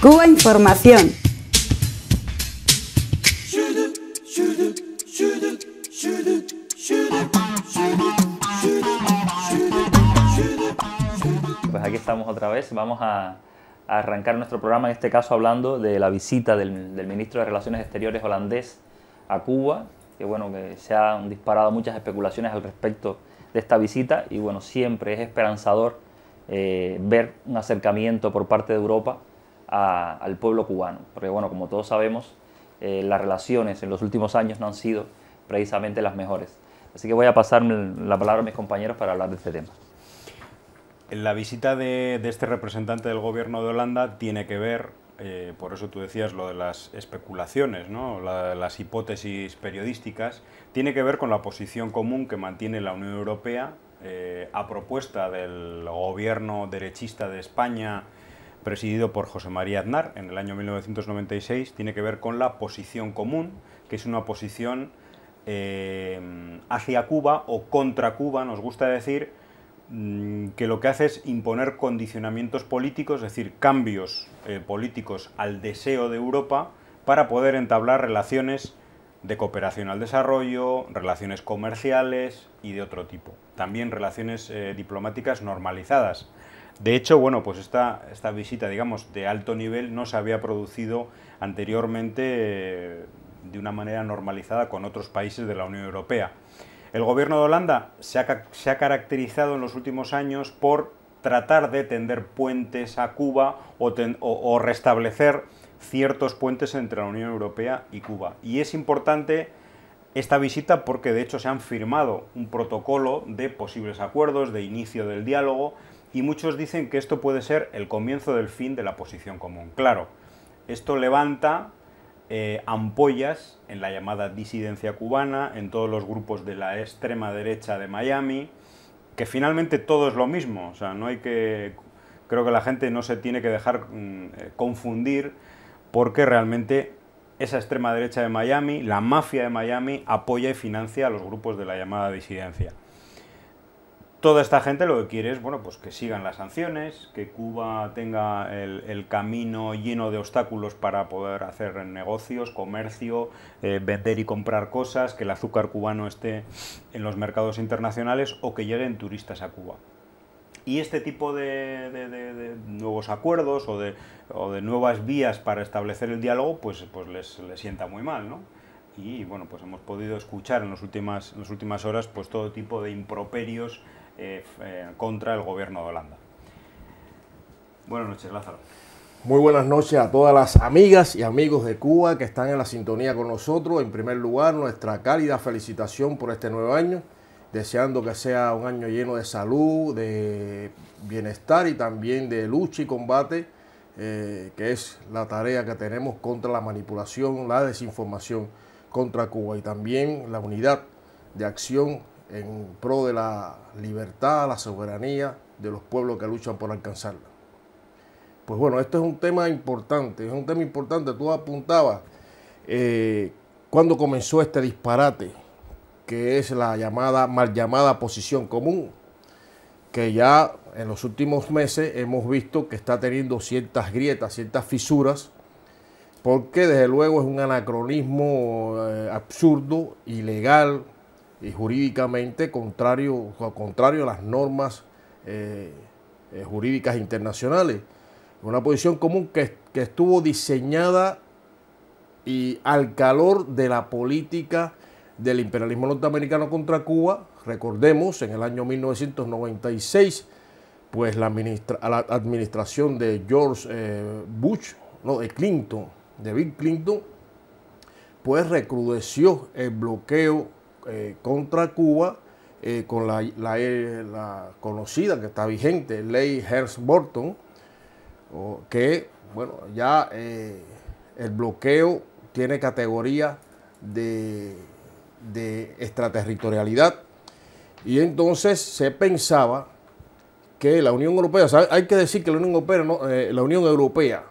Cuba Información. Pues aquí estamos otra vez, vamos a, arrancar nuestro programa, en este caso hablando de la visita del, ministro de Relaciones Exteriores holandés a Cuba, que bueno, que se han disparado muchas especulaciones al respecto de esta visita y bueno, siempre es esperanzador eh, ver un acercamiento por parte de Europa al pueblo cubano. Porque bueno, como todos sabemos, eh, las relaciones en los últimos años no han sido precisamente las mejores. Así que voy a pasar la palabra a mis compañeros para hablar de este tema. La visita de, este representante del gobierno de Holanda tiene que ver, eh, por eso tú decías lo de las especulaciones, ¿no? las hipótesis periodísticas, tiene que ver con la posición común que mantiene la Unión Europea eh, a propuesta del gobierno derechista de España presidido por José María Aznar en el año 1996, tiene que ver con la posición común, que es una posición eh, hacia Cuba o contra Cuba, nos gusta decir, mm, que lo que hace es imponer condicionamientos políticos, es decir, cambios eh, políticos al deseo de Europa para poder entablar relaciones de cooperación al desarrollo, relaciones comerciales y de otro tipo. También relaciones eh, diplomáticas normalizadas. De hecho, bueno, pues esta, esta visita, digamos, de alto nivel no se había producido anteriormente eh, de una manera normalizada con otros países de la Unión Europea. El gobierno de Holanda se ha, caracterizado en los últimos años por tratar de tender puentes a Cuba o, restablecer ciertos puentes entre la Unión Europea y Cuba. Y es importante esta visita porque de hecho se han firmado un protocolo de posibles acuerdos, de inicio del diálogo, y muchos dicen que esto puede ser el comienzo del fin de la posición común. Claro, esto levanta eh, ampollas en la llamada disidencia cubana, en todos los grupos de la extrema derecha de Miami, que finalmente todo es lo mismo, o sea, no hay que... Creo que la gente no se tiene que dejar mm, eh, confundir porque realmente esa extrema derecha de Miami, la mafia de Miami, apoya y financia a los grupos de la llamada disidencia toda esta gente lo que quiere es bueno, pues que sigan las sanciones, que Cuba tenga el, camino lleno de obstáculos para poder hacer negocios, comercio, eh, vender y comprar cosas, que el azúcar cubano esté en los mercados internacionales o que lleguen turistas a Cuba. Y este tipo de, nuevos acuerdos o, de, nuevas vías para establecer el diálogo, pues, pues les, sienta muy mal, ¿no? Y bueno, pues hemos podido escuchar en, últimas, las últimas horas pues todo tipo de improperios eh, eh, contra el gobierno de Holanda. Buenas noches, Lázaro. Muy buenas noches a todas las amigas y amigos de Cuba que están en la sintonía con nosotros. En primer lugar, nuestra cálida felicitación por este nuevo año, deseando que sea un año lleno de salud, de bienestar y también de lucha y combate, eh, que es la tarea que tenemos contra la manipulación, la desinformación contra Cuba y también la unidad de acción en pro de la libertad, la soberanía de los pueblos que luchan por alcanzarla. Pues bueno, esto es un tema importante, es un tema importante. Tú apuntabas eh, cuando comenzó este disparate, que es la llamada, mal llamada posición común, que ya en los últimos meses hemos visto que está teniendo ciertas grietas, ciertas fisuras, porque desde luego es un anacronismo eh, absurdo, ilegal, y jurídicamente contrario, contrario a las normas eh, eh, jurídicas internacionales. Una posición común que, estuvo diseñada y al calor de la política del imperialismo norteamericano contra Cuba. Recordemos, en el año 1996, pues la, administra la administración de George eh, Bush, no, de Clinton, de Bill Clinton, pues recrudeció el bloqueo eh, contra Cuba eh, con eh, la, conocida que está vigente, ley herz borton que, bueno, ya el bloqueo tiene categoría de, extraterritorialidad. Y entonces se pensaba que la Unión Europea, hay que decir que la Unión Europea, la Unión Europea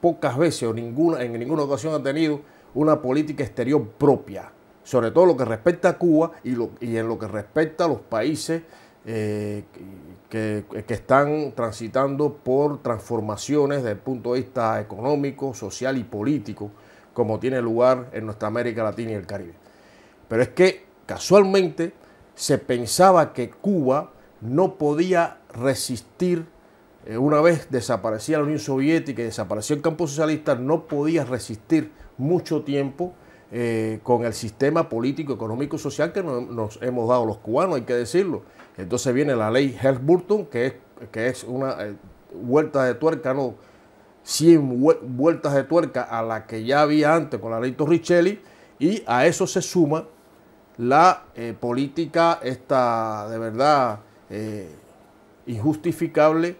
pocas veces o ninguna, en ninguna ocasión ha tenido una política exterior propia sobre todo lo que respecta a Cuba y, en lo que respecta a los países eh, que, están transitando por transformaciones desde el punto de vista económico, social y político, como tiene lugar en nuestra América Latina y el Caribe. Pero es que casualmente se pensaba que Cuba no podía resistir, eh, una vez desaparecía la Unión Soviética y desapareció el campo socialista, no podía resistir mucho tiempo eh, con el sistema político, económico y social que nos hemos dado los cubanos, hay que decirlo. Entonces viene la ley health que es, que es una eh, vuelta de tuerca, no, 100 vueltas de tuerca a la que ya había antes con la ley Torricelli, y a eso se suma la eh, política esta de verdad injustificable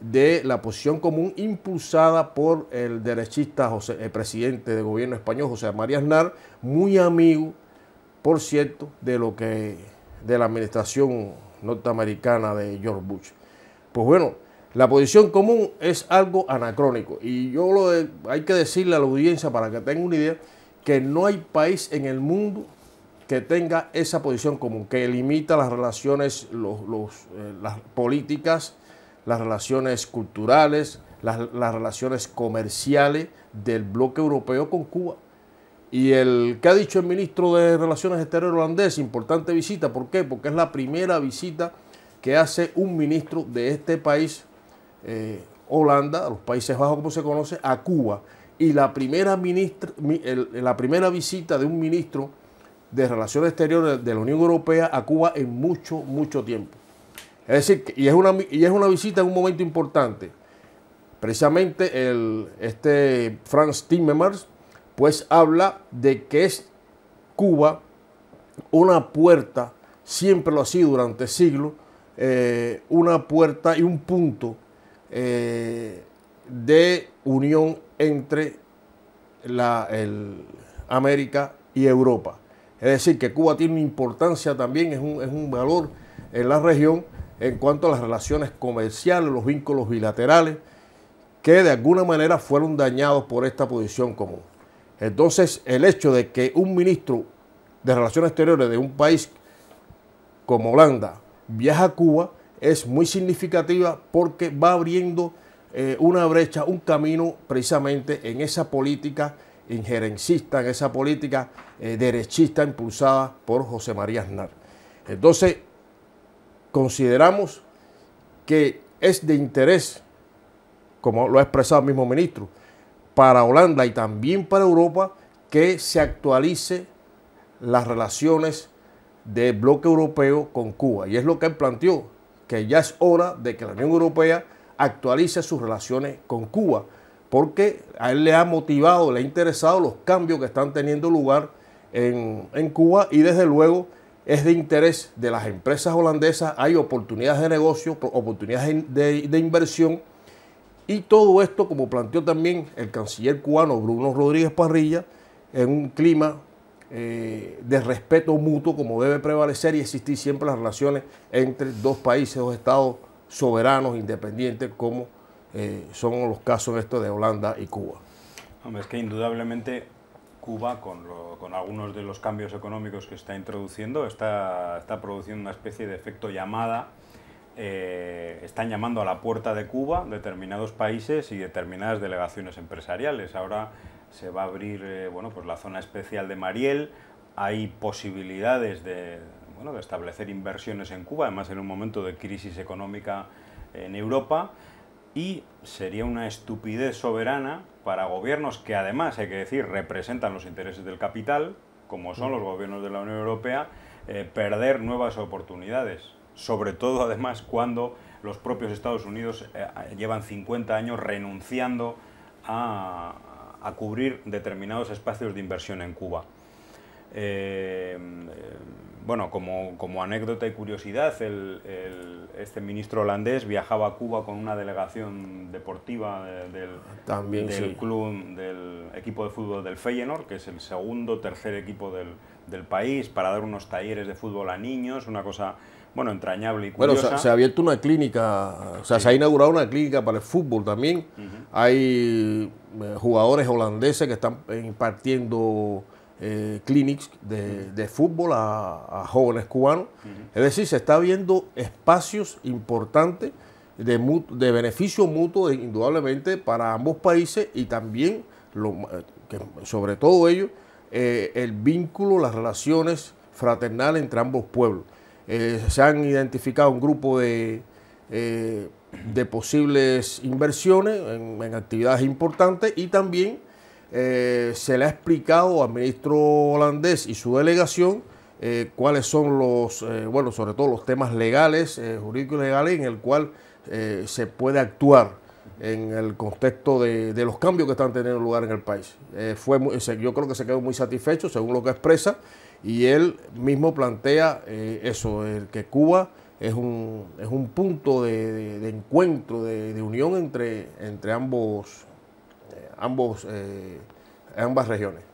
de la posición común impulsada por el derechista José, el presidente de gobierno español, José María Aznar, muy amigo, por cierto, de lo que de la administración norteamericana de George Bush. Pues bueno, la posición común es algo anacrónico y yo lo hay que decirle a la audiencia para que tenga una idea que no hay país en el mundo que tenga esa posición común, que limita las relaciones, los, eh, las políticas, las relaciones culturales, las, relaciones comerciales del bloque europeo con Cuba. Y el que ha dicho el ministro de Relaciones Exteriores holandés, importante visita, ¿por qué? Porque es la primera visita que hace un ministro de este país, eh, Holanda, los Países Bajos como se conoce, a Cuba. Y la primera, la primera visita de un ministro de Relaciones Exteriores de la Unión Europea a Cuba en mucho, mucho tiempo. Es decir, y es una, y es una visita en un momento importante. Precisamente el, este Franz Timmermans pues habla de que es Cuba una puerta, siempre lo ha sido durante siglos, eh, una puerta y un punto eh, de unión entre la, América y Europa. Es decir, que Cuba tiene importancia también, es un, es un valor en la región en cuanto a las relaciones comerciales, los vínculos bilaterales, que de alguna manera fueron dañados por esta posición común. Entonces, el hecho de que un ministro de Relaciones Exteriores de un país como Holanda viaje a Cuba es muy significativa porque va abriendo eh, una brecha, un camino precisamente en esa política injerencista, en esa política eh, derechista impulsada por José María Aznar. Entonces, consideramos que es de interés, como lo ha expresado el mismo ministro, para Holanda y también para Europa que se actualice las relaciones del bloque europeo con Cuba. Y es lo que él planteó, que ya es hora de que la Unión Europea actualice sus relaciones con Cuba, porque a él le ha motivado, le ha interesado los cambios que están teniendo lugar en, en Cuba y desde luego es de interés de las empresas holandesas, hay oportunidades de negocio, oportunidades de, de inversión. Y todo esto, como planteó también el canciller cubano Bruno Rodríguez Parrilla, en un clima eh, de respeto mutuo como debe prevalecer y existir siempre las relaciones entre dos países, dos estados soberanos, independientes, como eh, son los casos estos de Holanda y Cuba. Hombre, es que indudablemente Cuba, con, algunos de los cambios económicos que está introduciendo, está, produciendo una especie de efecto llamada. Eh, están llamando a la puerta de Cuba determinados países y determinadas delegaciones empresariales. Ahora se va a abrir eh, bueno, pues la zona especial de Mariel, hay posibilidades de, bueno, de establecer inversiones en Cuba, además en un momento de crisis económica en Europa y sería una estupidez soberana para gobiernos que además, hay que decir, representan los intereses del capital, como son los gobiernos de la Unión Europea, eh, perder nuevas oportunidades, sobre todo además cuando los propios Estados Unidos eh, llevan 50 años renunciando a cubrir determinados espacios de inversión en Cuba. Eh, bueno, como, como, anécdota y curiosidad, este ministro holandés viajaba a Cuba con una delegación deportiva del, del club, del equipo de fútbol del Feyenoord, que es el segundo, tercer equipo del, país, para dar unos talleres de fútbol a niños, una cosa bueno, entrañable y curiosa. Bueno, se, ha abierto una clínica, o sea, se ha inaugurado una clínica para el fútbol también. Hay eh, jugadores holandeses que están impartiendo eh, de, fútbol a, jóvenes cubanos. Es decir, se está viendo espacios importantes de, beneficio mutuo, indudablemente, para ambos países y también, eh, sobre todo ellos, eh, el vínculo, las relaciones fraternales entre ambos pueblos. Eh, se han identificado un grupo de, posibles inversiones en actividades importantes y también eh, se le ha explicado al ministro holandés y su delegación eh, cuáles son los, eh, bueno, sobre todo los temas legales, jurídicos y legales, en el cual se puede actuar en el contexto de, los cambios que están teniendo lugar en el país. fue yo creo que se quedó muy satisfecho, según lo que expresa, y él mismo plantea eso, el que Cuba es un, es un punto de, encuentro, de, unión entre, entre ambos ambos, eh, ambas regiones.